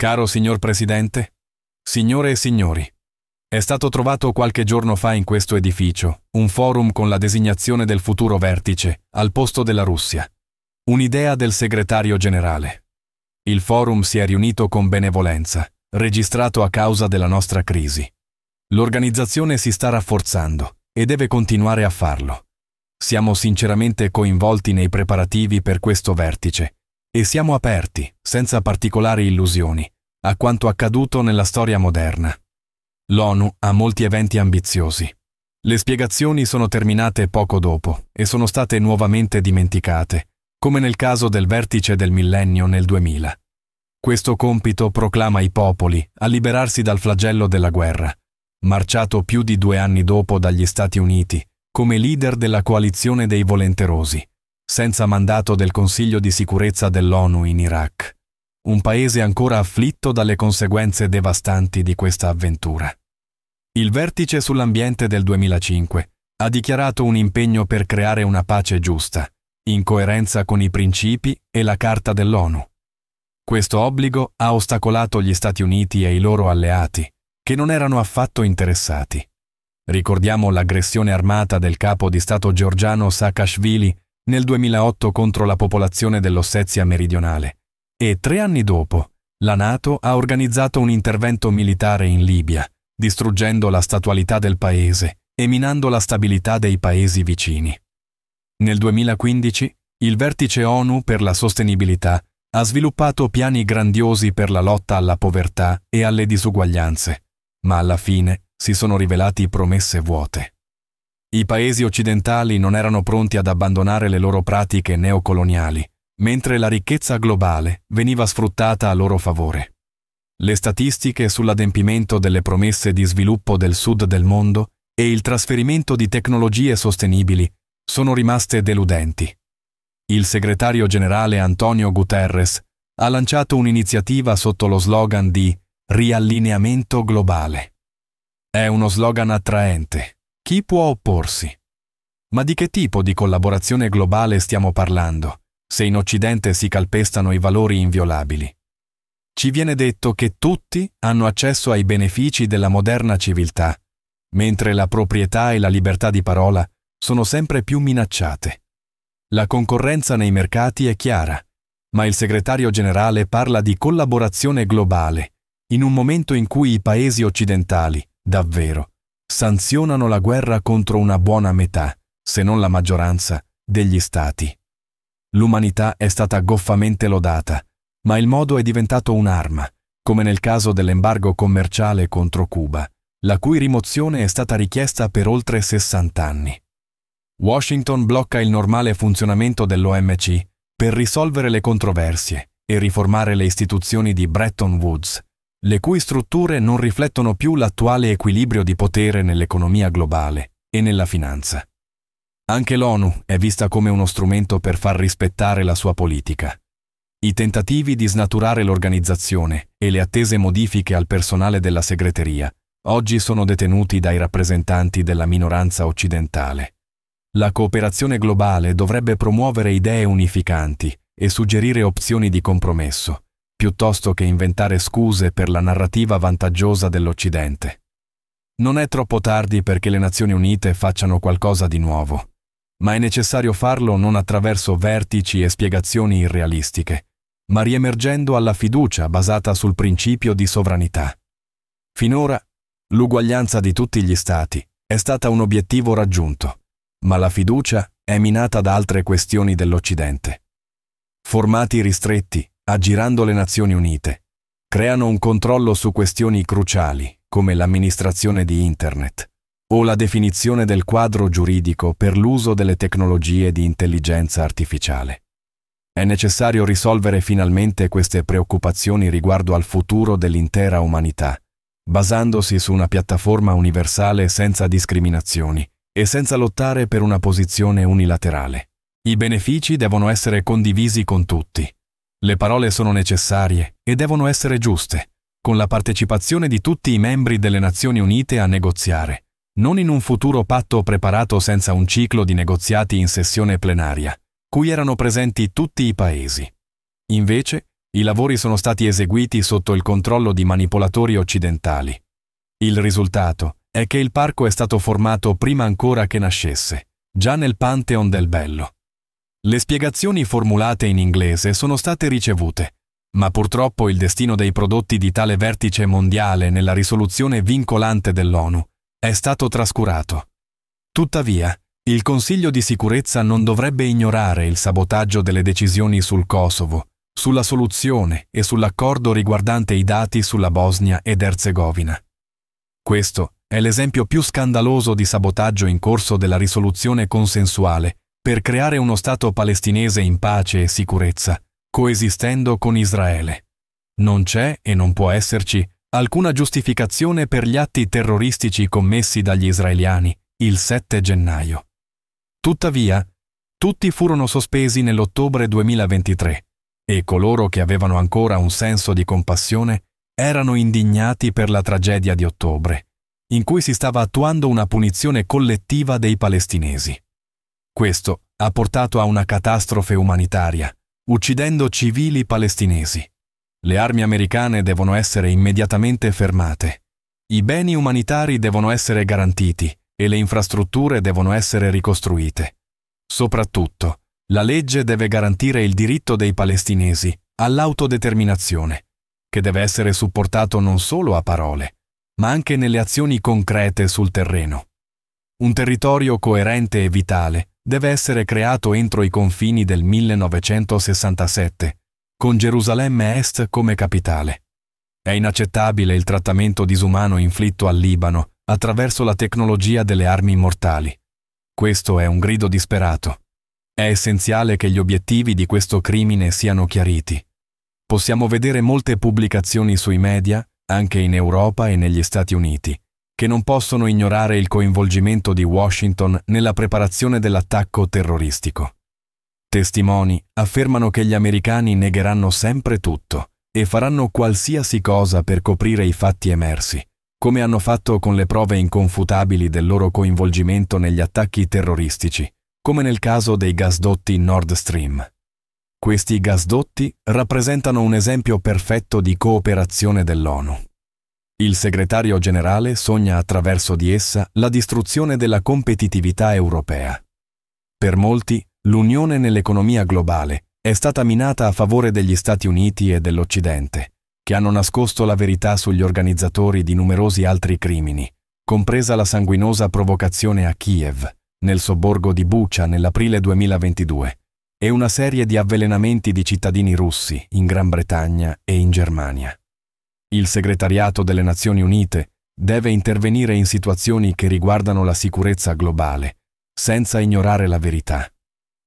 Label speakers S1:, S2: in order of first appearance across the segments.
S1: Caro signor Presidente, signore e signori, è stato trovato qualche giorno fa in questo edificio un forum con la designazione del futuro vertice al posto della Russia. Un'idea del segretario generale. Il forum si è riunito con benevolenza, registrato a causa della nostra crisi. L'organizzazione si sta rafforzando e deve continuare a farlo. Siamo sinceramente coinvolti nei preparativi per questo vertice e siamo aperti, senza particolari illusioni, a quanto accaduto nella storia moderna. L'ONU ha molti eventi ambiziosi. Le spiegazioni sono terminate poco dopo e sono state nuovamente dimenticate, come nel caso del vertice del millennio nel 2000. Questo compito proclama i popoli a liberarsi dal flagello della guerra, marciato più di due anni dopo dagli Stati Uniti come leader della coalizione dei volenterosi, senza mandato del Consiglio di sicurezza dell'ONU in Iraq, un paese ancora afflitto dalle conseguenze devastanti di questa avventura. Il vertice sull'ambiente del 2005 ha dichiarato un impegno per creare una pace giusta, in coerenza con i principi e la Carta dell'ONU. Questo obbligo ha ostacolato gli Stati Uniti e i loro alleati, che non erano affatto interessati. Ricordiamo l'aggressione armata del capo di Stato georgiano Saakashvili nel 2008 contro la popolazione dell'Ossetia meridionale e tre anni dopo la Nato ha organizzato un intervento militare in Libia, distruggendo la statualità del paese e minando la stabilità dei paesi vicini. Nel 2015 il vertice ONU per la sostenibilità ha sviluppato piani grandiosi per la lotta alla povertà e alle disuguaglianze, ma alla fine si sono rivelati promesse vuote. I paesi occidentali non erano pronti ad abbandonare le loro pratiche neocoloniali, mentre la ricchezza globale veniva sfruttata a loro favore. Le statistiche sull'adempimento delle promesse di sviluppo del sud del mondo e il trasferimento di tecnologie sostenibili sono rimaste deludenti. Il segretario generale Antonio Guterres ha lanciato un'iniziativa sotto lo slogan di riallineamento globale. È uno slogan attraente, chi può opporsi? Ma di che tipo di collaborazione globale stiamo parlando, se in Occidente si calpestano i valori inviolabili? Ci viene detto che tutti hanno accesso ai benefici della moderna civiltà, mentre la proprietà e la libertà di parola sono sempre più minacciate. La concorrenza nei mercati è chiara, ma il segretario generale parla di collaborazione globale, in un momento in cui i paesi occidentali, davvero, sanzionano la guerra contro una buona metà, se non la maggioranza, degli Stati. L'umanità è stata goffamente lodata, ma il modo è diventato un'arma, come nel caso dell'embargo commerciale contro Cuba, la cui rimozione è stata richiesta per oltre 60 anni. Washington blocca il normale funzionamento dell'OMC per risolvere le controversie e riformare le istituzioni di Bretton Woods, le cui strutture non riflettono più l'attuale equilibrio di potere nell'economia globale e nella finanza. Anche l'ONU è vista come uno strumento per far rispettare la sua politica. I tentativi di snaturare l'organizzazione e le attese modifiche al personale della segreteria oggi sono detenuti dai rappresentanti della minoranza occidentale. La cooperazione globale dovrebbe promuovere idee unificanti e suggerire opzioni di compromesso, piuttosto che inventare scuse per la narrativa vantaggiosa dell'Occidente. Non è troppo tardi perché le Nazioni Unite facciano qualcosa di nuovo, ma è necessario farlo non attraverso vertici e spiegazioni irrealistiche, ma riemergendo alla fiducia basata sul principio di sovranità. Finora, l'uguaglianza di tutti gli Stati è stata un obiettivo raggiunto, ma la fiducia è minata da altre questioni dell'Occidente. Formati ristretti, aggirando le Nazioni Unite, creano un controllo su questioni cruciali, come l'amministrazione di Internet, o la definizione del quadro giuridico per l'uso delle tecnologie di intelligenza artificiale. È necessario risolvere finalmente queste preoccupazioni riguardo al futuro dell'intera umanità, basandosi su una piattaforma universale senza discriminazioni e senza lottare per una posizione unilaterale. I benefici devono essere condivisi con tutti, le parole sono necessarie e devono essere giuste, con la partecipazione di tutti i membri delle Nazioni Unite a negoziare, non in un futuro patto preparato senza un ciclo di negoziati in sessione plenaria, cui erano presenti tutti i paesi. Invece, i lavori sono stati eseguiti sotto il controllo di manipolatori occidentali. Il risultato è che il parco è stato formato prima ancora che nascesse, già nel Pantheon del Bello, le spiegazioni formulate in inglese sono state ricevute, ma purtroppo il destino dei prodotti di tale vertice mondiale nella risoluzione vincolante dell'ONU è stato trascurato. Tuttavia, il Consiglio di sicurezza non dovrebbe ignorare il sabotaggio delle decisioni sul Kosovo, sulla soluzione e sull'accordo riguardante i dati sulla Bosnia ed Erzegovina. Questo è l'esempio più scandaloso di sabotaggio in corso della risoluzione consensuale per creare uno Stato palestinese in pace e sicurezza, coesistendo con Israele. Non c'è e non può esserci alcuna giustificazione per gli atti terroristici commessi dagli israeliani il 7 gennaio. Tuttavia, tutti furono sospesi nell'ottobre 2023 e coloro che avevano ancora un senso di compassione erano indignati per la tragedia di ottobre, in cui si stava attuando una punizione collettiva dei palestinesi. Questo ha portato a una catastrofe umanitaria, uccidendo civili palestinesi. Le armi americane devono essere immediatamente fermate. I beni umanitari devono essere garantiti e le infrastrutture devono essere ricostruite. Soprattutto, la legge deve garantire il diritto dei palestinesi all'autodeterminazione, che deve essere supportato non solo a parole, ma anche nelle azioni concrete sul terreno. Un territorio coerente e vitale deve essere creato entro i confini del 1967, con Gerusalemme Est come capitale. È inaccettabile il trattamento disumano inflitto al Libano attraverso la tecnologia delle armi mortali. Questo è un grido disperato. È essenziale che gli obiettivi di questo crimine siano chiariti. Possiamo vedere molte pubblicazioni sui media, anche in Europa e negli Stati Uniti, che non possono ignorare il coinvolgimento di Washington nella preparazione dell'attacco terroristico. Testimoni affermano che gli americani negheranno sempre tutto e faranno qualsiasi cosa per coprire i fatti emersi, come hanno fatto con le prove inconfutabili del loro coinvolgimento negli attacchi terroristici, come nel caso dei gasdotti Nord Stream. Questi gasdotti rappresentano un esempio perfetto di cooperazione dell'ONU. Il segretario generale sogna attraverso di essa la distruzione della competitività europea. Per molti, l'unione nell'economia globale è stata minata a favore degli Stati Uniti e dell'Occidente, che hanno nascosto la verità sugli organizzatori di numerosi altri crimini, compresa la sanguinosa provocazione a Kiev, nel sobborgo di Bucha nell'aprile 2022, e una serie di avvelenamenti di cittadini russi in Gran Bretagna e in Germania. Il segretariato delle Nazioni Unite deve intervenire in situazioni che riguardano la sicurezza globale, senza ignorare la verità.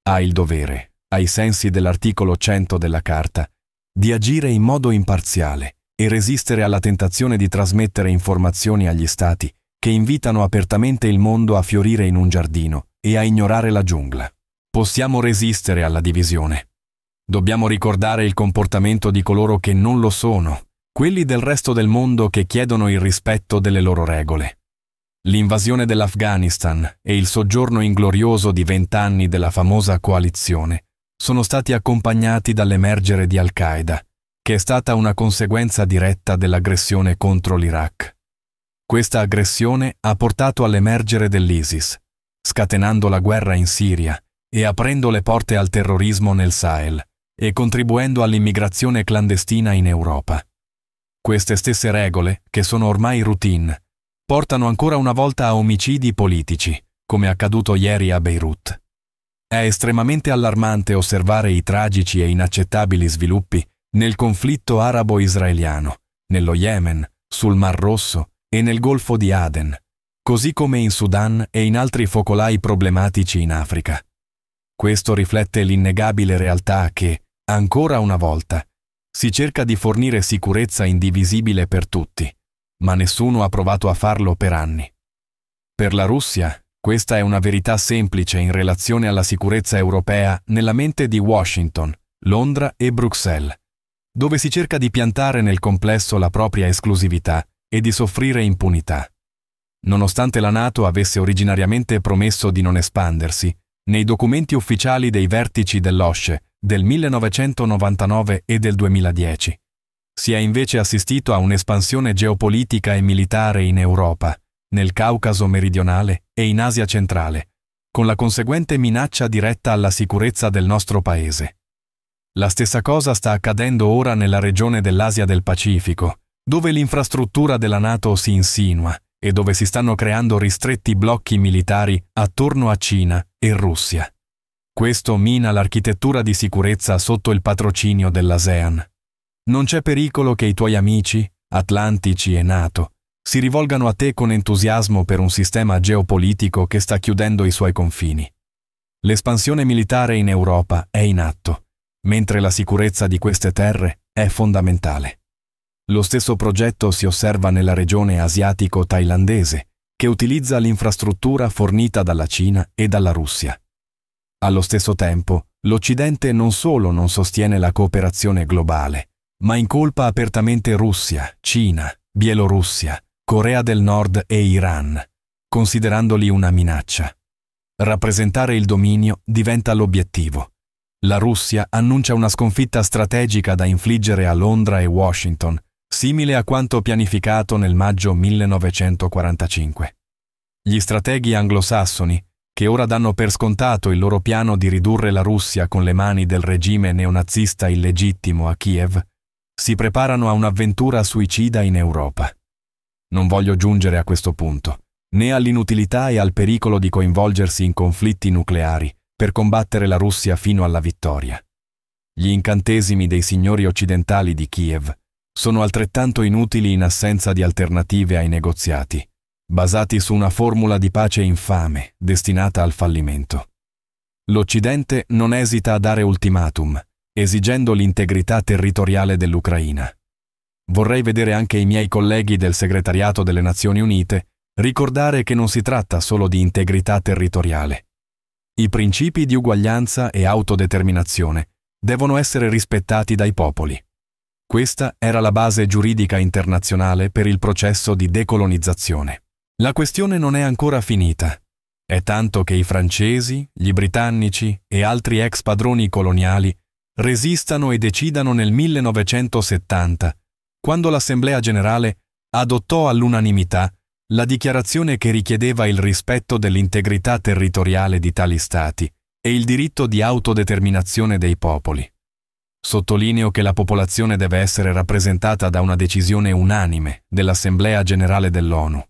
S1: Ha il dovere, ai sensi dell'articolo 100 della Carta, di agire in modo imparziale e resistere alla tentazione di trasmettere informazioni agli Stati che invitano apertamente il mondo a fiorire in un giardino e a ignorare la giungla. Possiamo resistere alla divisione. Dobbiamo ricordare il comportamento di coloro che non lo sono quelli del resto del mondo che chiedono il rispetto delle loro regole. L'invasione dell'Afghanistan e il soggiorno inglorioso di vent'anni della famosa coalizione sono stati accompagnati dall'emergere di Al-Qaeda, che è stata una conseguenza diretta dell'aggressione contro l'Iraq. Questa aggressione ha portato all'emergere dell'ISIS, scatenando la guerra in Siria e aprendo le porte al terrorismo nel Sahel e contribuendo all'immigrazione clandestina in Europa. Queste stesse regole, che sono ormai routine, portano ancora una volta a omicidi politici, come accaduto ieri a Beirut. È estremamente allarmante osservare i tragici e inaccettabili sviluppi nel conflitto arabo-israeliano, nello Yemen, sul Mar Rosso e nel Golfo di Aden, così come in Sudan e in altri focolai problematici in Africa. Questo riflette l'innegabile realtà che, ancora una volta, si cerca di fornire sicurezza indivisibile per tutti, ma nessuno ha provato a farlo per anni. Per la Russia, questa è una verità semplice in relazione alla sicurezza europea nella mente di Washington, Londra e Bruxelles, dove si cerca di piantare nel complesso la propria esclusività e di soffrire impunità. Nonostante la Nato avesse originariamente promesso di non espandersi, nei documenti ufficiali dei vertici dell'OSCE del 1999 e del 2010. Si è invece assistito a un'espansione geopolitica e militare in Europa, nel Caucaso meridionale e in Asia centrale, con la conseguente minaccia diretta alla sicurezza del nostro paese. La stessa cosa sta accadendo ora nella regione dell'Asia del Pacifico, dove l'infrastruttura della Nato si insinua e dove si stanno creando ristretti blocchi militari attorno a Cina e Russia. Questo mina l'architettura di sicurezza sotto il patrocinio dell'ASEAN. Non c'è pericolo che i tuoi amici, atlantici e NATO, si rivolgano a te con entusiasmo per un sistema geopolitico che sta chiudendo i suoi confini. L'espansione militare in Europa è in atto, mentre la sicurezza di queste terre è fondamentale. Lo stesso progetto si osserva nella regione asiatico-thailandese, che utilizza l'infrastruttura fornita dalla Cina e dalla Russia. Allo stesso tempo, l'Occidente non solo non sostiene la cooperazione globale, ma incolpa apertamente Russia, Cina, Bielorussia, Corea del Nord e Iran, considerandoli una minaccia. Rappresentare il dominio diventa l'obiettivo. La Russia annuncia una sconfitta strategica da infliggere a Londra e Washington, simile a quanto pianificato nel maggio 1945. Gli strateghi anglosassoni che ora danno per scontato il loro piano di ridurre la Russia con le mani del regime neonazista illegittimo a Kiev, si preparano a un'avventura suicida in Europa. Non voglio giungere a questo punto, né all'inutilità e al pericolo di coinvolgersi in conflitti nucleari per combattere la Russia fino alla vittoria. Gli incantesimi dei signori occidentali di Kiev sono altrettanto inutili in assenza di alternative ai negoziati basati su una formula di pace infame, destinata al fallimento. L'Occidente non esita a dare ultimatum, esigendo l'integrità territoriale dell'Ucraina. Vorrei vedere anche i miei colleghi del segretariato delle Nazioni Unite ricordare che non si tratta solo di integrità territoriale. I principi di uguaglianza e autodeterminazione devono essere rispettati dai popoli. Questa era la base giuridica internazionale per il processo di decolonizzazione. La questione non è ancora finita. È tanto che i francesi, gli britannici e altri ex padroni coloniali resistano e decidano nel 1970, quando l'Assemblea Generale adottò all'unanimità la dichiarazione che richiedeva il rispetto dell'integrità territoriale di tali stati e il diritto di autodeterminazione dei popoli. Sottolineo che la popolazione deve essere rappresentata da una decisione unanime dell'Assemblea Generale dell'ONU.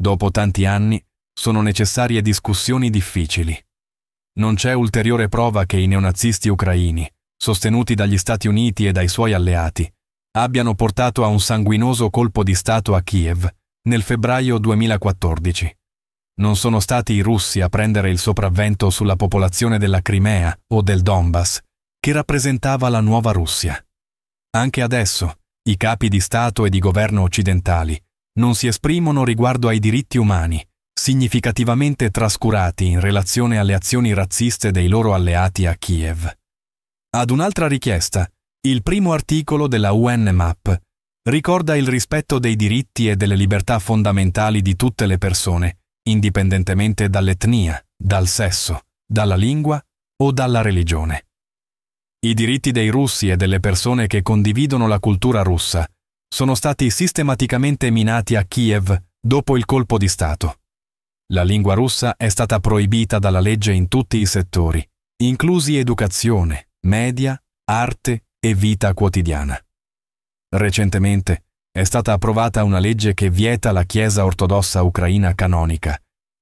S1: Dopo tanti anni, sono necessarie discussioni difficili. Non c'è ulteriore prova che i neonazisti ucraini, sostenuti dagli Stati Uniti e dai suoi alleati, abbiano portato a un sanguinoso colpo di Stato a Kiev nel febbraio 2014. Non sono stati i russi a prendere il sopravvento sulla popolazione della Crimea o del Donbass, che rappresentava la nuova Russia. Anche adesso, i capi di Stato e di governo occidentali non si esprimono riguardo ai diritti umani, significativamente trascurati in relazione alle azioni razziste dei loro alleati a Kiev. Ad un'altra richiesta, il primo articolo della UNMAP ricorda il rispetto dei diritti e delle libertà fondamentali di tutte le persone, indipendentemente dall'etnia, dal sesso, dalla lingua o dalla religione. I diritti dei russi e delle persone che condividono la cultura russa sono stati sistematicamente minati a Kiev dopo il colpo di Stato. La lingua russa è stata proibita dalla legge in tutti i settori, inclusi educazione, media, arte e vita quotidiana. Recentemente è stata approvata una legge che vieta la Chiesa ortodossa ucraina canonica,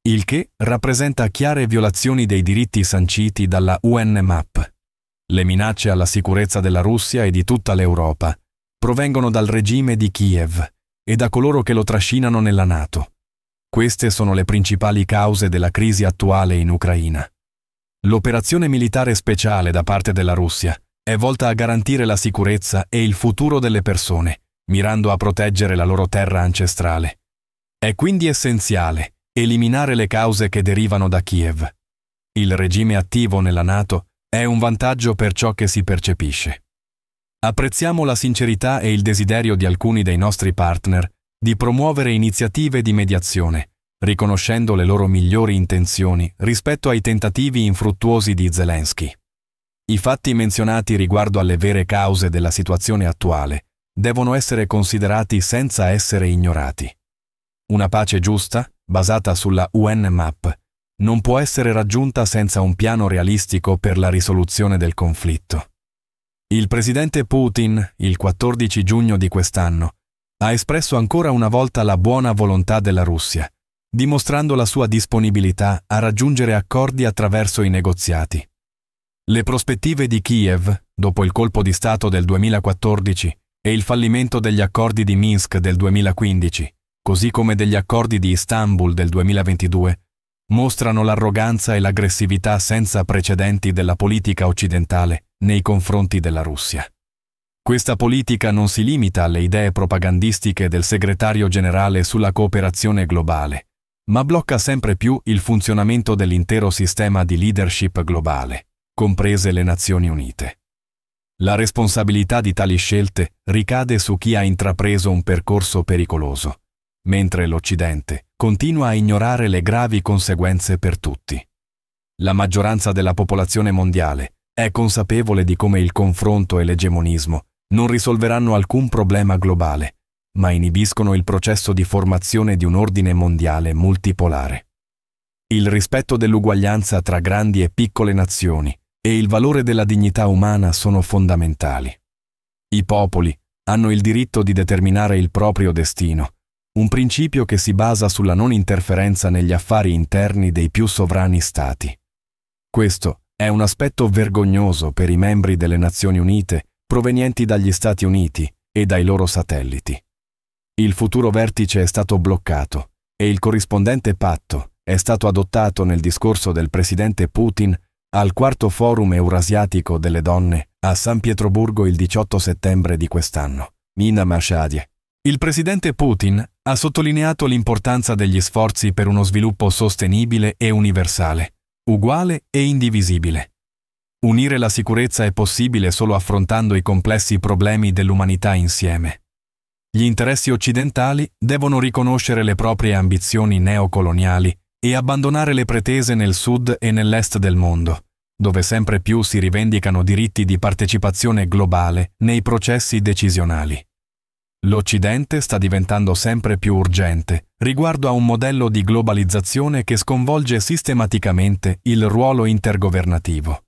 S1: il che rappresenta chiare violazioni dei diritti sanciti dalla UNMAP. Le minacce alla sicurezza della Russia e di tutta l'Europa provengono dal regime di Kiev e da coloro che lo trascinano nella Nato. Queste sono le principali cause della crisi attuale in Ucraina. L'operazione militare speciale da parte della Russia è volta a garantire la sicurezza e il futuro delle persone, mirando a proteggere la loro terra ancestrale. È quindi essenziale eliminare le cause che derivano da Kiev. Il regime attivo nella Nato è un vantaggio per ciò che si percepisce. Apprezziamo la sincerità e il desiderio di alcuni dei nostri partner di promuovere iniziative di mediazione, riconoscendo le loro migliori intenzioni rispetto ai tentativi infruttuosi di Zelensky. I fatti menzionati riguardo alle vere cause della situazione attuale devono essere considerati senza essere ignorati. Una pace giusta, basata sulla UN Map, non può essere raggiunta senza un piano realistico per la risoluzione del conflitto. Il presidente Putin, il 14 giugno di quest'anno, ha espresso ancora una volta la buona volontà della Russia, dimostrando la sua disponibilità a raggiungere accordi attraverso i negoziati. Le prospettive di Kiev, dopo il colpo di Stato del 2014 e il fallimento degli accordi di Minsk del 2015, così come degli accordi di Istanbul del 2022, mostrano l'arroganza e l'aggressività senza precedenti della politica occidentale nei confronti della Russia. Questa politica non si limita alle idee propagandistiche del segretario generale sulla cooperazione globale, ma blocca sempre più il funzionamento dell'intero sistema di leadership globale, comprese le Nazioni Unite. La responsabilità di tali scelte ricade su chi ha intrapreso un percorso pericoloso, mentre l'Occidente continua a ignorare le gravi conseguenze per tutti. La maggioranza della popolazione mondiale è consapevole di come il confronto e l'egemonismo non risolveranno alcun problema globale, ma inibiscono il processo di formazione di un ordine mondiale multipolare. Il rispetto dell'uguaglianza tra grandi e piccole nazioni e il valore della dignità umana sono fondamentali. I popoli hanno il diritto di determinare il proprio destino un principio che si basa sulla non interferenza negli affari interni dei più sovrani stati. Questo è un aspetto vergognoso per i membri delle Nazioni Unite provenienti dagli Stati Uniti e dai loro satelliti. Il futuro vertice è stato bloccato e il corrispondente patto è stato adottato nel discorso del presidente Putin al quarto forum eurasiatico delle donne a San Pietroburgo il 18 settembre di quest'anno. Nina Mashadie. Il presidente Putin ha sottolineato l'importanza degli sforzi per uno sviluppo sostenibile e universale, uguale e indivisibile. Unire la sicurezza è possibile solo affrontando i complessi problemi dell'umanità insieme. Gli interessi occidentali devono riconoscere le proprie ambizioni neocoloniali e abbandonare le pretese nel sud e nell'est del mondo, dove sempre più si rivendicano diritti di partecipazione globale nei processi decisionali. L'Occidente sta diventando sempre più urgente riguardo a un modello di globalizzazione che sconvolge sistematicamente il ruolo intergovernativo.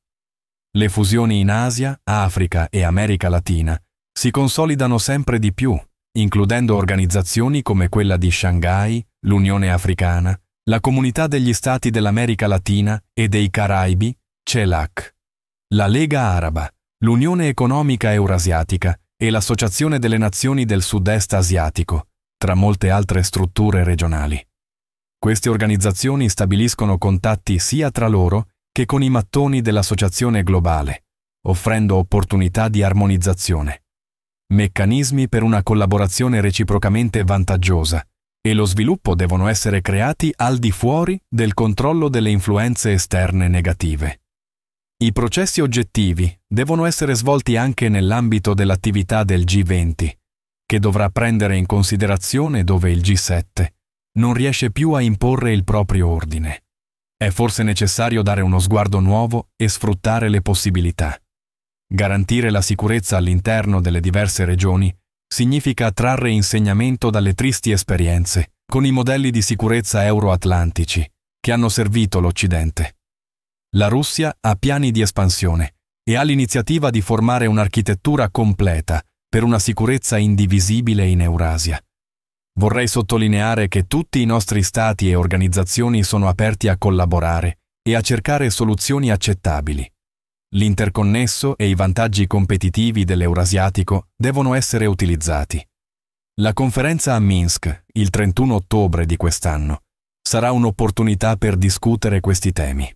S1: Le fusioni in Asia, Africa e America Latina si consolidano sempre di più, includendo organizzazioni come quella di Shanghai, l'Unione Africana, la Comunità degli Stati dell'America Latina e dei Caraibi, CELAC, la Lega Araba, l'Unione Economica Eurasiatica e l'Associazione delle Nazioni del Sud-Est Asiatico, tra molte altre strutture regionali. Queste organizzazioni stabiliscono contatti sia tra loro che con i mattoni dell'Associazione Globale, offrendo opportunità di armonizzazione, meccanismi per una collaborazione reciprocamente vantaggiosa e lo sviluppo devono essere creati al di fuori del controllo delle influenze esterne negative. I processi oggettivi devono essere svolti anche nell'ambito dell'attività del G20, che dovrà prendere in considerazione dove il G7 non riesce più a imporre il proprio ordine. È forse necessario dare uno sguardo nuovo e sfruttare le possibilità. Garantire la sicurezza all'interno delle diverse regioni significa trarre insegnamento dalle tristi esperienze con i modelli di sicurezza euroatlantici che hanno servito l'Occidente. La Russia ha piani di espansione e ha l'iniziativa di formare un'architettura completa per una sicurezza indivisibile in Eurasia. Vorrei sottolineare che tutti i nostri stati e organizzazioni sono aperti a collaborare e a cercare soluzioni accettabili. L'interconnesso e i vantaggi competitivi dell'Eurasiatico devono essere utilizzati. La conferenza a Minsk, il 31 ottobre di quest'anno, sarà un'opportunità per discutere questi temi.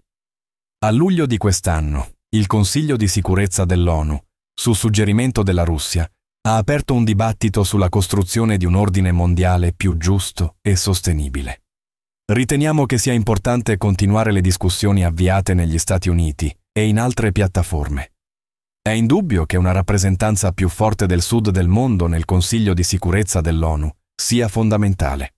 S1: A luglio di quest'anno, il Consiglio di sicurezza dell'ONU, su suggerimento della Russia, ha aperto un dibattito sulla costruzione di un ordine mondiale più giusto e sostenibile. Riteniamo che sia importante continuare le discussioni avviate negli Stati Uniti e in altre piattaforme. È indubbio che una rappresentanza più forte del sud del mondo nel Consiglio di sicurezza dell'ONU sia fondamentale.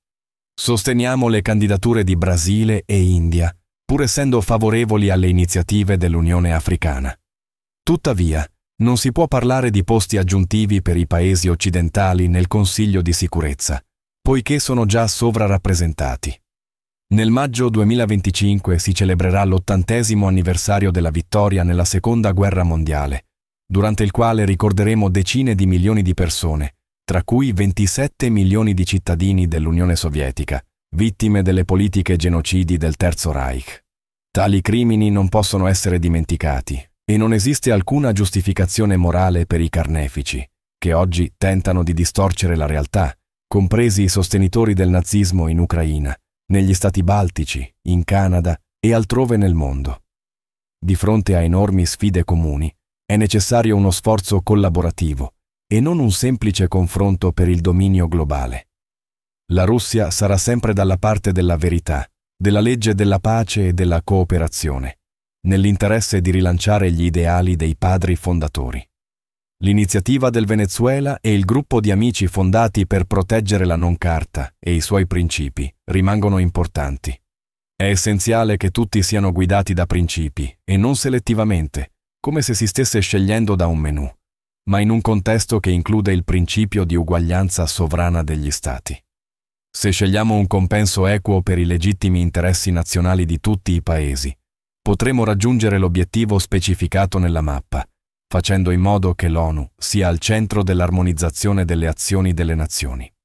S1: Sosteniamo le candidature di Brasile e India pur essendo favorevoli alle iniziative dell'Unione Africana. Tuttavia, non si può parlare di posti aggiuntivi per i paesi occidentali nel Consiglio di sicurezza, poiché sono già sovrarappresentati. Nel maggio 2025 si celebrerà l'ottantesimo anniversario della vittoria nella Seconda Guerra Mondiale, durante il quale ricorderemo decine di milioni di persone, tra cui 27 milioni di cittadini dell'Unione Sovietica, vittime delle politiche genocidi del Terzo Reich. Tali crimini non possono essere dimenticati e non esiste alcuna giustificazione morale per i carnefici, che oggi tentano di distorcere la realtà, compresi i sostenitori del nazismo in Ucraina, negli Stati Baltici, in Canada e altrove nel mondo. Di fronte a enormi sfide comuni, è necessario uno sforzo collaborativo e non un semplice confronto per il dominio globale. La Russia sarà sempre dalla parte della verità, della legge della pace e della cooperazione, nell'interesse di rilanciare gli ideali dei padri fondatori. L'iniziativa del Venezuela e il gruppo di amici fondati per proteggere la non carta e i suoi principi rimangono importanti. È essenziale che tutti siano guidati da principi e non selettivamente, come se si stesse scegliendo da un menù, ma in un contesto che include il principio di uguaglianza sovrana degli Stati se scegliamo un compenso equo per i legittimi interessi nazionali di tutti i paesi, potremo raggiungere l'obiettivo specificato nella mappa, facendo in modo che l'ONU sia al centro dell'armonizzazione delle azioni delle nazioni.